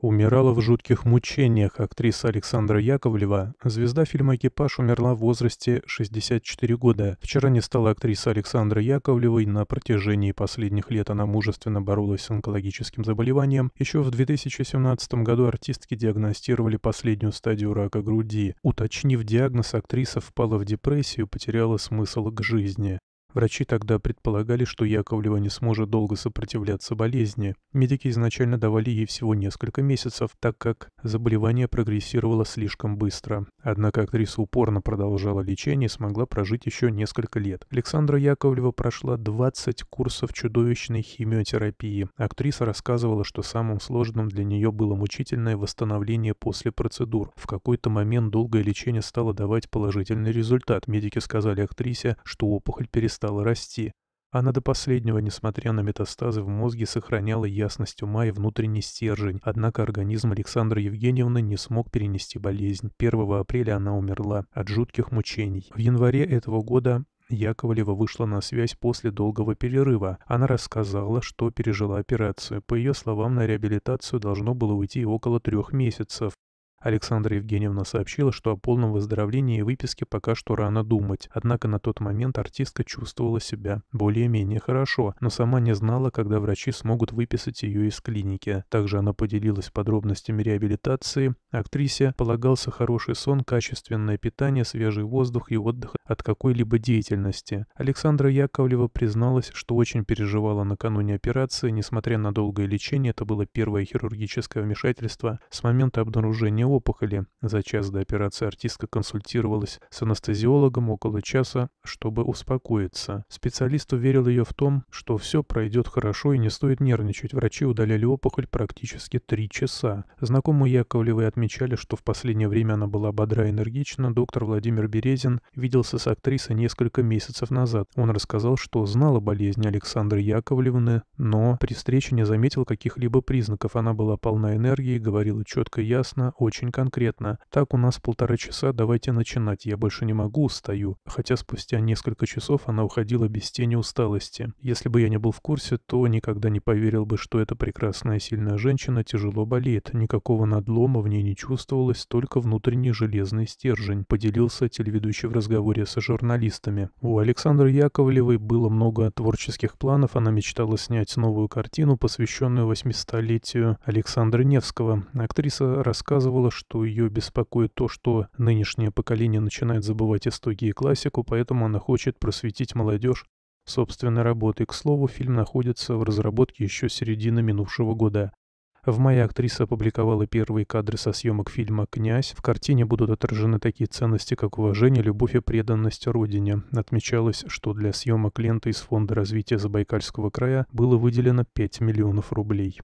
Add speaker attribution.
Speaker 1: Умирала в жутких мучениях актриса Александра Яковлева. Звезда фильма «Экипаж» умерла в возрасте 64 года. Вчера не стала актриса Александра Яковлевой. На протяжении последних лет она мужественно боролась с онкологическим заболеванием. Еще в 2017 году артистки диагностировали последнюю стадию рака груди. Уточнив диагноз, актриса впала в депрессию, потеряла смысл к жизни. Врачи тогда предполагали, что Яковлева не сможет долго сопротивляться болезни. Медики изначально давали ей всего несколько месяцев, так как заболевание прогрессировало слишком быстро. Однако актриса упорно продолжала лечение и смогла прожить еще несколько лет. Александра Яковлева прошла 20 курсов чудовищной химиотерапии. Актриса рассказывала, что самым сложным для нее было мучительное восстановление после процедур. В какой-то момент долгое лечение стало давать положительный результат. Медики сказали актрисе, что опухоль перестала стала расти. Она до последнего, несмотря на метастазы в мозге, сохраняла ясность ума и внутренний стержень, однако организм Александры Евгеньевны не смог перенести болезнь. 1 апреля она умерла от жутких мучений. В январе этого года Яковлева вышла на связь после долгого перерыва. Она рассказала, что пережила операцию. По ее словам, на реабилитацию должно было уйти около трех месяцев. Александра Евгеньевна сообщила, что о полном выздоровлении и выписке пока что рано думать, однако на тот момент артистка чувствовала себя более-менее хорошо, но сама не знала, когда врачи смогут выписать ее из клиники. Также она поделилась подробностями реабилитации. Актрисе полагался хороший сон, качественное питание, свежий воздух и отдых от какой-либо деятельности. Александра Яковлева призналась, что очень переживала накануне операции, несмотря на долгое лечение, это было первое хирургическое вмешательство с момента обнаружения опухоли. За час до операции артистка консультировалась с анестезиологом около часа, чтобы успокоиться. Специалист уверил ее в том, что все пройдет хорошо и не стоит нервничать. Врачи удаляли опухоль практически три часа. Знакомые Яковлевой отмечали, что в последнее время она была бодра и энергична. Доктор Владимир Березин виделся с актрисой несколько месяцев назад. Он рассказал, что знал о болезни Александры Яковлевны, но при встрече не заметил каких-либо признаков. Она была полна энергии, говорила четко и ясно, очень очень конкретно. Так у нас полтора часа, давайте начинать. Я больше не могу, устаю. Хотя спустя несколько часов она уходила без тени усталости. Если бы я не был в курсе, то никогда не поверил бы, что эта прекрасная сильная женщина тяжело болеет. Никакого надлома в ней не чувствовалось, только внутренний железный стержень. Поделился телеведущий в разговоре со журналистами. У Александры Яковлевой было много творческих планов. Она мечтала снять новую картину, посвященную 800-летию Александра Невского. Актриса рассказывала, сказала, что ее беспокоит то, что нынешнее поколение начинает забывать истоки и классику, поэтому она хочет просветить молодежь собственной работой. К слову, фильм находится в разработке еще середины минувшего года. В мае актриса опубликовала первые кадры со съемок фильма «Князь». В картине будут отражены такие ценности, как уважение, любовь и преданность родине. Отмечалось, что для съемок ленты из Фонда развития Забайкальского края было выделено 5 миллионов рублей.